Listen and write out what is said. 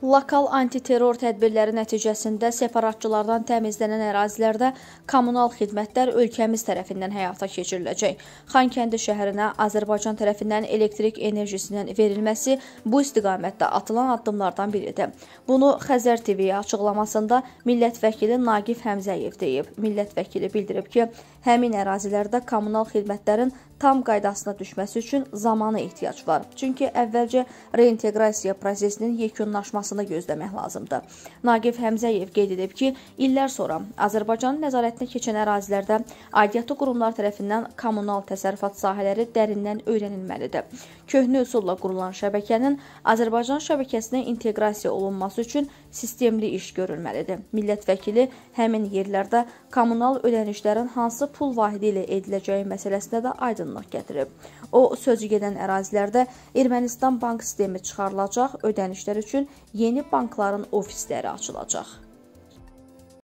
Lokal antiterror tədbirləri nəticəsində separatçılardan təmizlənən ərazilərdə kommunal xidmətlər ölkəmiz tərəfindən həyata keçiriləcək. Xankəndi şəhərinə Azərbaycan tərəfindən elektrik enerjisinin verilməsi bu istiqamətdə atılan addımlardan biridir. Bunu Xəzər TV-yə açıqlamasında millət vəkili Naqif Həmzəyev deyib. Millət vəkili bildirib ki, həmin ərazilərdə kommunal xidmətlərin tam qaydasına düşməsi üçün zamana ehtiyac var. Çünki əvvəlcə reinteqrasiya prosesinin yekunlaşması olmasını da gözləmək lazımdır. Naqif Həmzəyev qeyd edib ki, illər sonra Azərbaycanın nəzarətinə keçən ərazilərdə aidiyyatlı qurumlar tərəfindən kommunal təsərrüfat sahələri dərindən öyrənilməlidir. Köhnə üsulla qurulan şəbəkənin Azərbaycan şəbəkəsinə inteqrasiya olunması üçün sistemli iş görülməlidir. Millət vəkili həmin yerlərdə kommunal ödənişlərin hansı pul vahidi ilə ediləcəyi məsələsində də aydınlıq gətirib. O, sözü gedən ərazilərdə Ermənistan bank sistemi çıxarılacaq, ödənişlər üçün yeni bankların ofisləri açılacaq.